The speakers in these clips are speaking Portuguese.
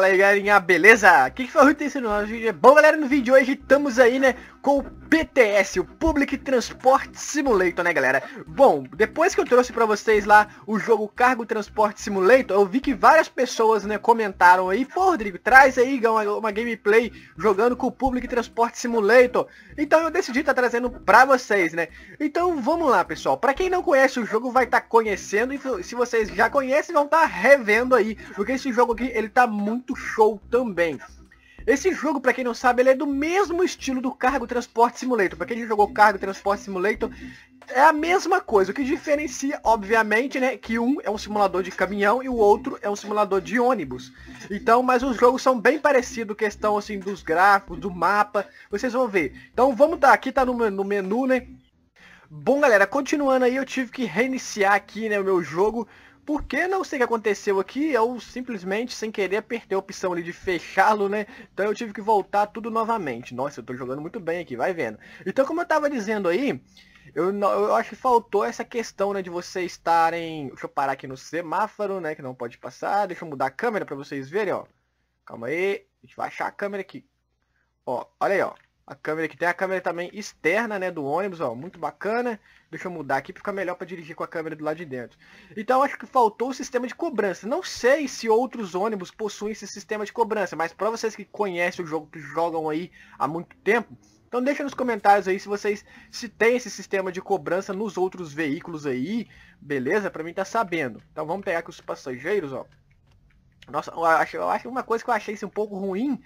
Fala aí galerinha, beleza? O que foi o Ruth no vídeo. Bom galera, no vídeo de hoje estamos aí, né, com o PTS, o Public Transport Simulator, né galera? Bom, depois que eu trouxe para vocês lá o jogo Cargo Transport Simulator, eu vi que várias pessoas, né, comentaram aí, pô Rodrigo, traz aí uma, uma gameplay jogando com o Public Transport Simulator. Então eu decidi estar tá trazendo para vocês, né? Então vamos lá, pessoal. Para quem não conhece o jogo, vai estar tá conhecendo, e se vocês já conhecem, vão estar tá revendo aí, porque esse jogo aqui, ele tá muito show também. Esse jogo, para quem não sabe, ele é do mesmo estilo do Cargo Transport Simulator. Para quem já jogou Cargo Transport Simulator, é a mesma coisa. O que diferencia, obviamente, né, que um é um simulador de caminhão e o outro é um simulador de ônibus. Então, mas os jogos são bem parecidos, questão assim dos gráficos, do mapa. Vocês vão ver. Então, vamos dar aqui tá no, no menu, né? Bom, galera, continuando aí, eu tive que reiniciar aqui, né, o meu jogo porque não sei o que aconteceu aqui, eu simplesmente, sem querer, apertei a opção ali de fechá-lo, né? Então eu tive que voltar tudo novamente. Nossa, eu tô jogando muito bem aqui, vai vendo. Então, como eu tava dizendo aí, eu, eu acho que faltou essa questão, né, de vocês estarem... Deixa eu parar aqui no semáforo, né, que não pode passar. Deixa eu mudar a câmera pra vocês verem, ó. Calma aí, a gente vai achar a câmera aqui. Ó, olha aí, ó. A câmera que tem a câmera também externa, né, do ônibus, ó, muito bacana. Deixa eu mudar aqui para ficar melhor para dirigir com a câmera do lado de dentro. Então acho que faltou o sistema de cobrança. Não sei se outros ônibus possuem esse sistema de cobrança, mas para vocês que conhecem o jogo, que jogam aí há muito tempo, então deixa nos comentários aí se vocês se tem esse sistema de cobrança nos outros veículos aí, beleza? Para mim tá sabendo. Então vamos pegar aqui os passageiros, ó. Nossa, eu acho, eu acho uma coisa que eu achei assim, um pouco ruim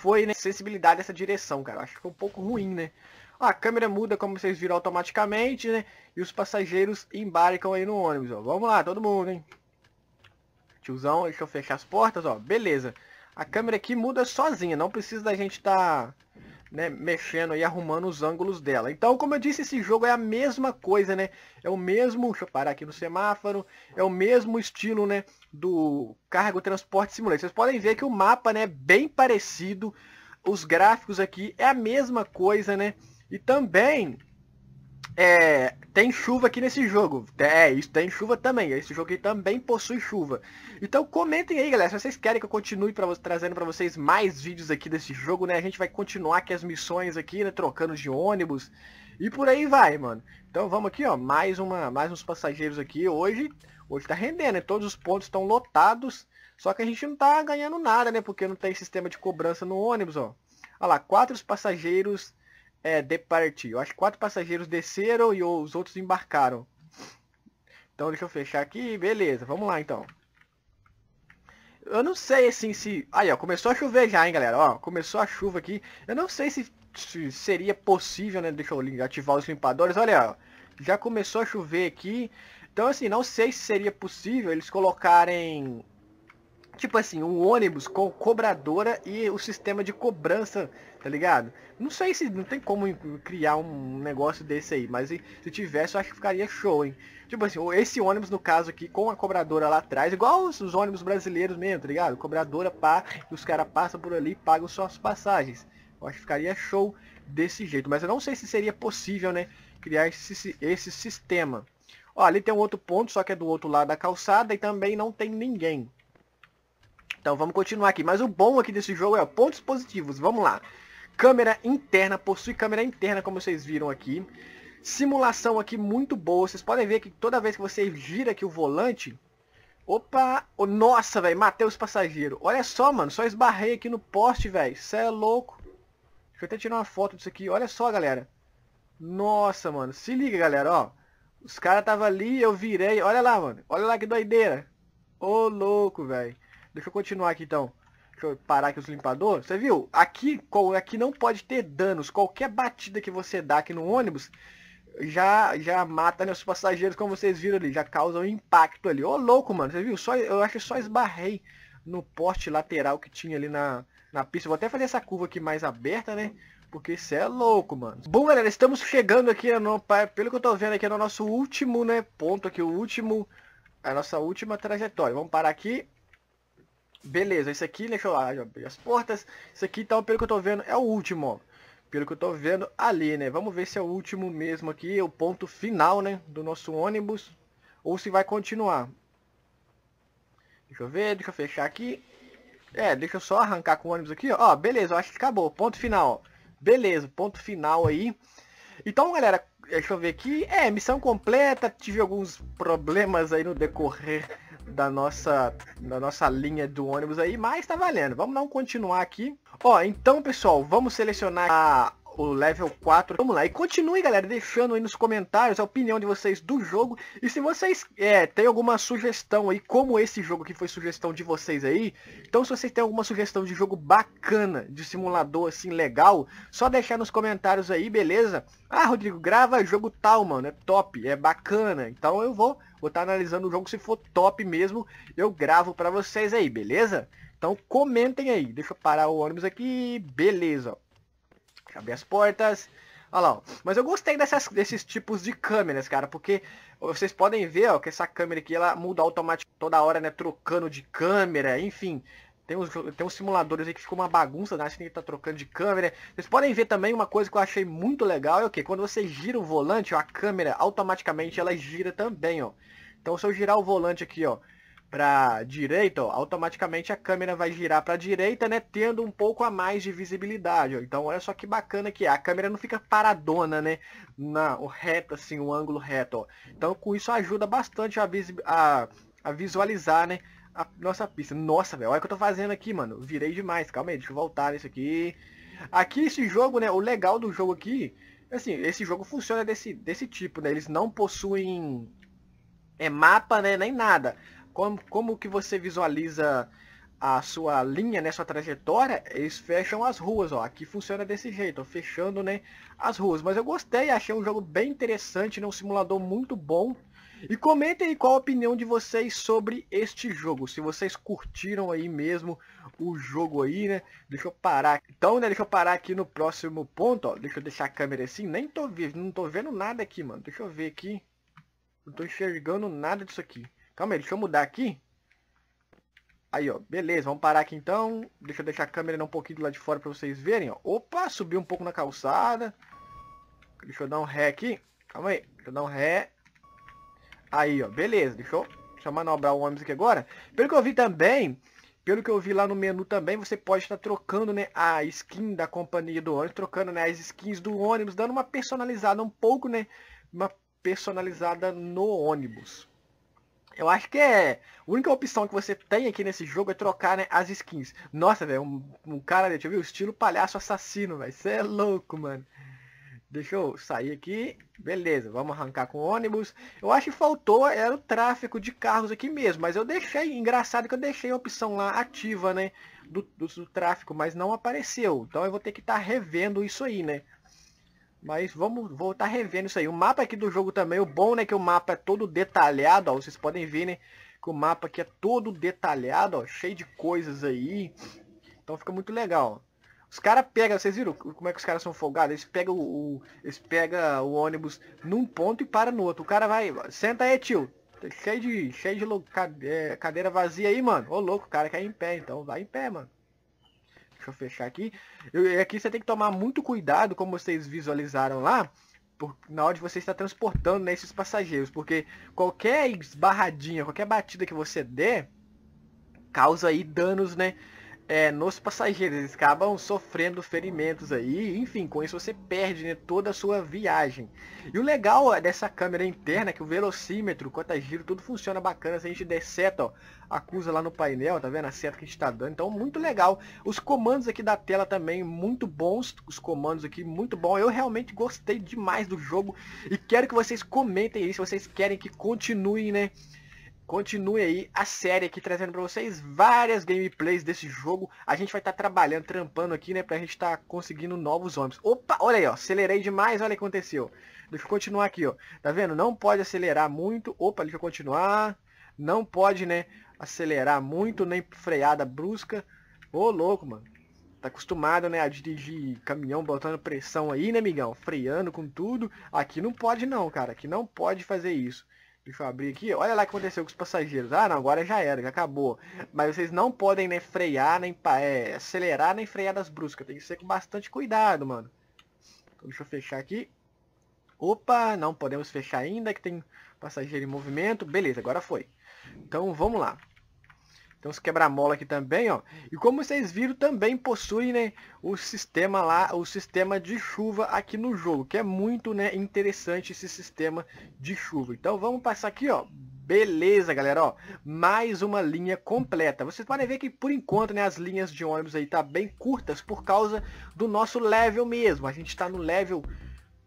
foi né, sensibilidade nessa direção, cara. acho que foi um pouco ruim, né? A câmera muda, como vocês viram, automaticamente, né? E os passageiros embarcam aí no ônibus, ó. Vamos lá, todo mundo, hein? Tiozão, deixa eu fechar as portas, ó. Beleza. A câmera aqui muda sozinha, não precisa da gente estar tá né, mexendo e arrumando os ângulos dela. Então, como eu disse, esse jogo é a mesma coisa, né? É o mesmo, deixa eu parar aqui no semáforo, é o mesmo estilo, né, do Cargo Transporte Simulator. Vocês podem ver que o mapa, né, é bem parecido, os gráficos aqui é a mesma coisa, né? E também é, tem chuva aqui nesse jogo. É, isso tem chuva também. Esse jogo aqui também possui chuva. Então comentem aí, galera, se vocês querem que eu continue pra, trazendo para vocês mais vídeos aqui desse jogo, né? A gente vai continuar aqui as missões aqui, né? Trocando de ônibus. E por aí vai, mano. Então vamos aqui, ó. Mais, uma, mais uns passageiros aqui. Hoje, hoje tá rendendo, né? Todos os pontos estão lotados. Só que a gente não tá ganhando nada, né? Porque não tem sistema de cobrança no ônibus, ó. Olha lá, quatro passageiros é, eu Acho que quatro passageiros desceram e os outros embarcaram. Então deixa eu fechar aqui. Beleza, vamos lá então. Eu não sei assim se... Aí, ó, começou a chover já, hein, galera. Ó, começou a chuva aqui. Eu não sei se, se seria possível, né? Deixa eu ativar os limpadores. Olha, ó, já começou a chover aqui. Então, assim, não sei se seria possível eles colocarem... Tipo assim, um ônibus com cobradora e o sistema de cobrança tá ligado? Não sei se não tem como criar um negócio desse aí, mas se, tivesse, eu acho que ficaria show, hein? Tipo assim, esse ônibus, no caso aqui, com a cobradora lá atrás, igual os, os ônibus brasileiros mesmo, tá ligado? Cobradora, pá, e os caras passam por ali e pagam suas passagens. Eu acho que ficaria show desse jeito, mas eu não sei se seria possível, né, criar esse, esse sistema. Ó, ali tem um outro ponto, só que é do outro lado da calçada e também não tem ninguém. Então vamos continuar aqui. Mas o bom aqui desse jogo é pontos positivos. Vamos lá câmera interna, possui câmera interna, como vocês viram aqui. Simulação aqui muito boa. Vocês podem ver que toda vez que você gira aqui o volante... Opa! Oh, nossa, velho, matei os passageiros. Olha só, mano, só esbarrei aqui no poste, velho. Isso é louco. Deixa eu até tirar uma foto disso aqui. Olha só, galera. Nossa, mano. Se liga, galera, ó. Os caras tava ali, eu virei. Olha lá, mano. Olha lá que doideira. Ô, oh, louco, velho. Deixa eu continuar aqui, então parar aqui os limpadores, você viu? Aqui, aqui não pode ter danos. Qualquer batida que você dá aqui no ônibus já já mata né, os passageiros, como vocês viram ali, já causa um impacto ali. Ô oh, louco, mano, você viu? Só, eu acho que só esbarrei no poste lateral que tinha ali na, na pista. Vou até fazer essa curva aqui mais aberta, né? Porque isso é louco, mano. Bom, galera, estamos chegando aqui, no, pelo que eu tô vendo aqui, no nosso último, né, ponto aqui, o último, a nossa última trajetória. Vamos parar aqui Beleza, isso aqui, deixa eu lá, já abri as portas. Esse aqui, então, pelo que eu tô vendo, é o último, ó. Pelo que eu tô vendo ali, né? Vamos ver se é o último mesmo aqui, o ponto final, né? Do nosso ônibus. Ou se vai continuar. Deixa eu ver, deixa eu fechar aqui. É, deixa eu só arrancar com o ônibus aqui, ó. ó beleza, eu acho que acabou. Ponto final, ó. Beleza, ponto final aí. Então, galera, deixa eu ver aqui. É, missão completa. Tive alguns problemas aí no decorrer da nossa, da nossa linha do ônibus aí, mas tá valendo. Vamos dar um continuar aqui. Ó, então, pessoal, vamos selecionar a, o level 4. Vamos lá, e continue, galera, deixando aí nos comentários a opinião de vocês do jogo. E se vocês é, têm alguma sugestão aí, como esse jogo que foi sugestão de vocês aí, então se vocês têm alguma sugestão de jogo bacana, de simulador assim legal, só deixar nos comentários aí, beleza? Ah, Rodrigo, grava jogo tal, mano, é top, é bacana. Então eu vou Vou estar tá analisando o jogo. Se for top mesmo, eu gravo para vocês aí, beleza? Então comentem aí. Deixa eu parar o ônibus aqui. Beleza. Deixa abrir as portas. Olha lá, ó. Mas eu gostei dessas, desses tipos de câmeras, cara, porque vocês podem ver, ó, que essa câmera aqui, ela muda automaticamente toda hora, né, trocando de câmera, enfim. Tem uns, tem uns simuladores aí que ficou uma bagunça, né? acho que ele tá trocando de câmera. Vocês podem ver também uma coisa que eu achei muito legal, é o que? Quando você gira o volante, ó, a câmera automaticamente ela gira também, ó. Então se eu girar o volante aqui, ó, pra direita, ó, automaticamente a câmera vai girar pra direita, né? Tendo um pouco a mais de visibilidade, ó. Então olha só que bacana que é. A câmera não fica paradona, né? Na, o reto, assim, o ângulo reto, ó. Então com isso ajuda bastante a, a, a visualizar, né? a nossa pista. Nossa, velho, olha o que eu tô fazendo aqui, mano. Virei demais, calma aí, deixa eu voltar nisso aqui. Aqui esse jogo, né, o legal do jogo aqui, assim, esse jogo funciona desse, desse tipo, né? Eles não possuem é, mapa, né, nem nada. Como, como que você visualiza a sua linha, né, sua trajetória, eles fecham as ruas, ó. Aqui funciona desse jeito, ó, fechando, né, as ruas. Mas eu gostei, achei um jogo bem interessante, né, um simulador muito bom. E comentem aí qual a opinião de vocês sobre este jogo. Se vocês curtiram aí mesmo o jogo aí, né? Deixa eu parar. Então, né, deixa eu parar aqui no próximo ponto, ó. Deixa eu deixar a câmera assim. Nem tô vendo, não tô vendo nada aqui, mano. Deixa eu ver aqui. Não tô enxergando nada disso aqui. Calma aí, deixa eu mudar aqui. Aí, ó, beleza, vamos parar aqui então. Deixa eu deixar a câmera um pouquinho lá lado de fora pra vocês verem, ó. Opa, Subiu um pouco na calçada. Deixa eu dar um ré aqui. Calma aí, deixa eu dar um ré. Aí, ó, beleza, deixa eu, deixa eu manobrar o ônibus aqui agora. Pelo que eu vi também, pelo que eu vi lá no menu também, você pode estar trocando né, a skin da companhia do ônibus, trocando né, as skins do ônibus, dando uma personalizada um pouco, né? Uma personalizada no ônibus. Eu acho que é a única opção que você tem aqui nesse jogo é trocar né, as skins. Nossa, velho, um, um, cara, deixa eu ver, o estilo palhaço assassino, velho. Você é louco, mano. Deixa eu sair aqui. Beleza, vamos arrancar com ônibus. Eu acho que faltou era o tráfego de carros aqui mesmo, mas eu deixei, engraçado que eu deixei a opção lá ativa, né, do, do, do tráfego, mas não apareceu. Então eu vou ter que estar tá revendo isso aí, né? Mas vamos voltar tá revendo isso aí. O mapa aqui do jogo também, o bom, né, que o mapa é todo detalhado, ó, vocês podem ver, né, que o mapa aqui é todo detalhado, ó, cheio de coisas aí. Então fica muito legal, ó. Os caras pegam, vocês viram como é que os caras são folgados? Eles pegam o, o, eles pegam o ônibus num ponto e para no outro. O cara vai, senta aí, tio. Cheio de, cheio de é, cadeira vazia aí, mano. Ô louco, o cara quer em pé, então vai em pé, mano. Deixa eu fechar aqui. Eu, aqui você tem que tomar muito cuidado, como vocês visualizaram lá, por, na hora de você estar transportando né, esses passageiros. Porque qualquer esbarradinha, qualquer batida que você der, causa aí danos, né? é, nos passageiros. Eles acabam sofrendo ferimentos aí. Enfim, com isso você perde né, toda a sua viagem. E o legal dessa câmera interna é que o velocímetro, o a giro tudo funciona bacana. Se a gente der seta, ó, acusa lá no painel, tá vendo? A seta que a gente tá dando. Então, muito legal. Os comandos aqui da tela também, muito bons. Os comandos aqui, muito bom. Eu realmente gostei demais do jogo. E quero que vocês comentem aí se vocês querem que continue, né? continue aí a série aqui trazendo para vocês várias gameplays desse jogo. A gente vai estar tá trabalhando, trampando aqui, né, pra gente estar tá conseguindo novos homens. Opa, olha aí, ó, acelerei demais, olha o que aconteceu. Deixa eu continuar aqui, ó. Tá vendo? Não pode acelerar muito. Opa, deixa eu continuar. Não pode, né, acelerar muito, nem freada brusca. Ô, louco, mano. Tá acostumado, né, a dirigir caminhão botando pressão aí, né, migão? Freando com tudo. Aqui não pode não, cara. Aqui não pode fazer isso. Deixa eu abrir aqui. Olha lá o que aconteceu com os passageiros. Ah, não, agora já era, já acabou. Mas vocês não podem nem frear, nem é, acelerar, nem frear das bruscas. Tem que ser com bastante cuidado, mano. Então, deixa eu fechar aqui. Opa, não podemos fechar ainda, que tem passageiro em movimento. Beleza, agora foi. Então, vamos lá. Tem uns quebra-mola aqui também, ó. E como vocês viram, também possui, né, o sistema lá, o sistema de chuva aqui no jogo, que é muito, né, interessante esse sistema de chuva. Então vamos passar aqui, ó. Beleza, galera, ó, mais uma linha completa. Vocês podem ver que, por enquanto, né, as linhas de ônibus aí tá bem curtas por causa do nosso level mesmo. A gente tá no level...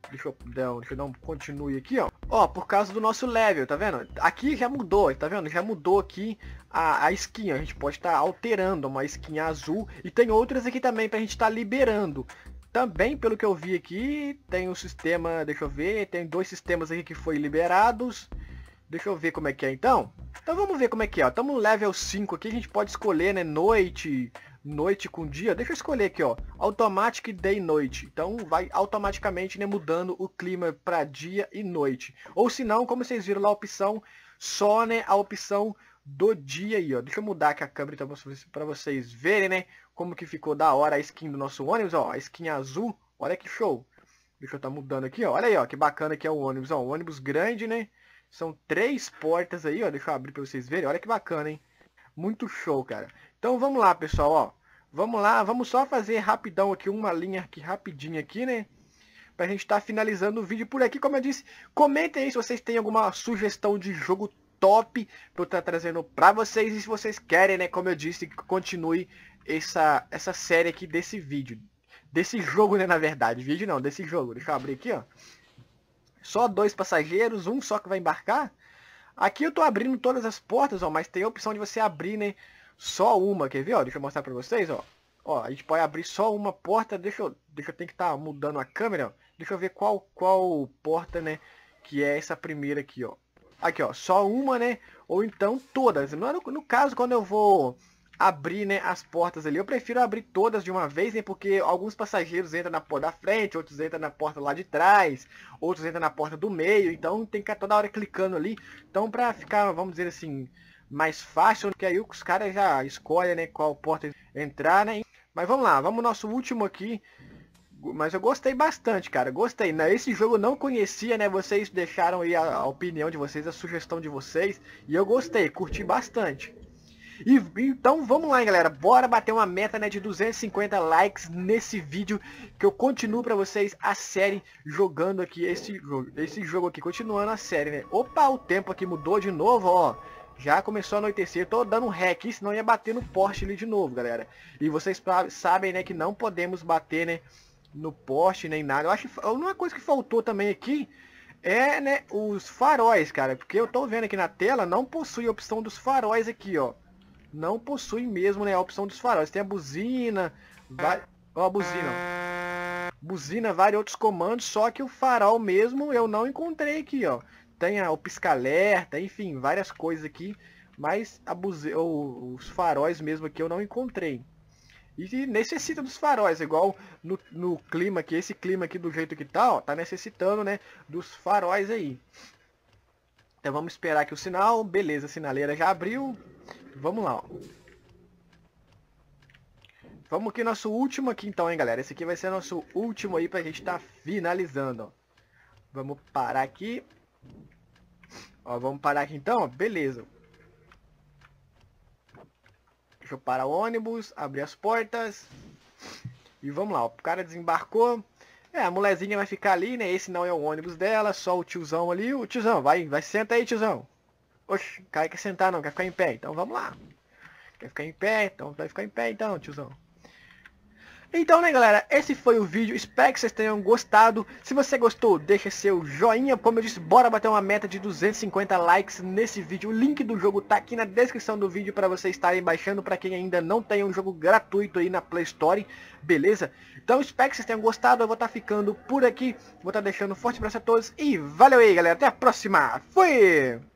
Deixa eu, não, deixa eu dar um continue aqui, ó. Ó, por causa do nosso level, tá vendo? Aqui já mudou, tá vendo? Já mudou aqui a, a skin. A gente pode estar tá alterando uma skin azul. E tem outras aqui também pra gente estar tá liberando. Também, pelo que eu vi aqui, tem um sistema... Deixa eu ver. Tem dois sistemas aqui que foi liberados. Deixa eu ver como é que é, então. Então vamos ver como é que é. Estamos no level 5 aqui. A gente pode escolher, né? Noite, noite com dia, deixa eu escolher aqui, ó. Automatic Day Noite. Então vai automaticamente né, mudando o clima para dia e noite. Ou se não, como vocês viram lá a opção, só né, a opção do dia aí, ó. Deixa eu mudar aqui a câmera então, para vocês verem, né? Como que ficou da hora a skin do nosso ônibus, ó. A skin azul, olha que show. Deixa eu tá mudando aqui, ó. Olha aí, ó. Que bacana que é o ônibus, ó. Um ônibus grande, né? São três portas aí, ó. Deixa eu abrir para vocês verem. Olha que bacana, hein? Muito show, cara. Então vamos lá, pessoal, ó. Vamos lá, vamos só fazer rapidão aqui, uma linha aqui, rapidinho aqui, né? Pra gente estar tá finalizando o vídeo por aqui. Como eu disse, comentem aí se vocês têm alguma sugestão de jogo top pra eu estar tá trazendo pra vocês. E se vocês querem, né, como eu disse, que continue essa, essa série aqui desse vídeo. Desse jogo, né, na verdade. Vídeo não, desse jogo. Deixa eu abrir aqui, ó. Só dois passageiros, um só que vai embarcar. Aqui eu tô abrindo todas as portas, ó, mas tem a opção de você abrir, né, só uma, quer ver? Ó, deixa eu mostrar pra vocês, ó. Ó, a gente pode abrir só uma porta, deixa eu, deixa eu ter que estar tá mudando a câmera, ó. Deixa eu ver qual, qual porta, né, que é essa primeira aqui, ó. Aqui, ó, só uma, né, ou então todas. É no, no caso, quando eu vou abrir, né, as portas ali, eu prefiro abrir todas de uma vez, né, porque alguns passageiros entram na porta da frente, outros entram na porta lá de trás, outros entram na porta do meio, então tem que estar toda hora clicando ali. Então, pra ficar, vamos dizer assim, mais fácil, que aí os caras já escolhem né, qual porta entrar, né? Mas vamos lá, vamos nosso último aqui. Mas eu gostei bastante, cara. Gostei. Né? Esse jogo eu não conhecia, né? Vocês deixaram aí a, opinião de vocês, a sugestão de vocês. E eu gostei, curti bastante. E, então vamos lá, galera. Bora bater uma meta né, de 250 likes nesse vídeo. Que eu continuo pra vocês a série jogando aqui esse jogo. Esse jogo aqui, continuando a série, né? Opa, o tempo aqui mudou de novo, ó. Já começou a anoitecer, tô dando um hack aqui, senão ia bater no poste ali de novo, galera. E vocês sabem, né, que não podemos bater, né, no poste nem nada. Eu acho que uma coisa que faltou também aqui é, né, os faróis, cara. Porque eu tô vendo aqui na tela, não possui a opção dos faróis aqui, ó. Não possui mesmo, né, a opção dos faróis. Tem a buzina, vai... ó, a buzina, buzina, vários outros comandos, só que o farol mesmo eu não encontrei aqui, ó tem a, o pisca-alerta, enfim, várias coisas aqui, mas abusei, ou, os faróis mesmo aqui eu não encontrei. E necessita dos faróis, igual no, no clima aqui, esse clima aqui do jeito que tá, ó, tá necessitando, né, dos faróis aí. Então vamos esperar aqui o sinal, beleza, a sinaleira já abriu, vamos lá, ó. Vamos aqui, nosso último aqui então, hein, galera. Esse aqui vai ser nosso último aí pra gente tá finalizando, ó. Vamos parar aqui. Ó, vamos parar aqui então? Beleza. Deixa eu parar o ônibus, abrir as portas. E vamos lá, ó, o cara desembarcou. É, a mulherzinha vai ficar ali, né? Esse não é o ônibus dela, só o tiozão ali. O tiozão, vai, vai, senta aí, tiozão. Oxe, o cara quer sentar não, quer ficar em pé, então vamos lá. Quer ficar em pé, então vai ficar em pé então, tiozão. Então, né, galera, esse foi o vídeo. Espero que vocês tenham gostado. Se você gostou, deixa seu joinha. Como eu disse, bora bater uma meta de 250 likes nesse vídeo. O link do jogo tá aqui na descrição do vídeo para vocês estarem baixando. Para quem ainda não tem um jogo gratuito aí na Play Store, beleza? Então, espero que vocês tenham gostado. Eu vou estar tá ficando por aqui. Vou estar tá deixando um forte abraço a todos. E valeu aí, galera. Até a próxima. Fui!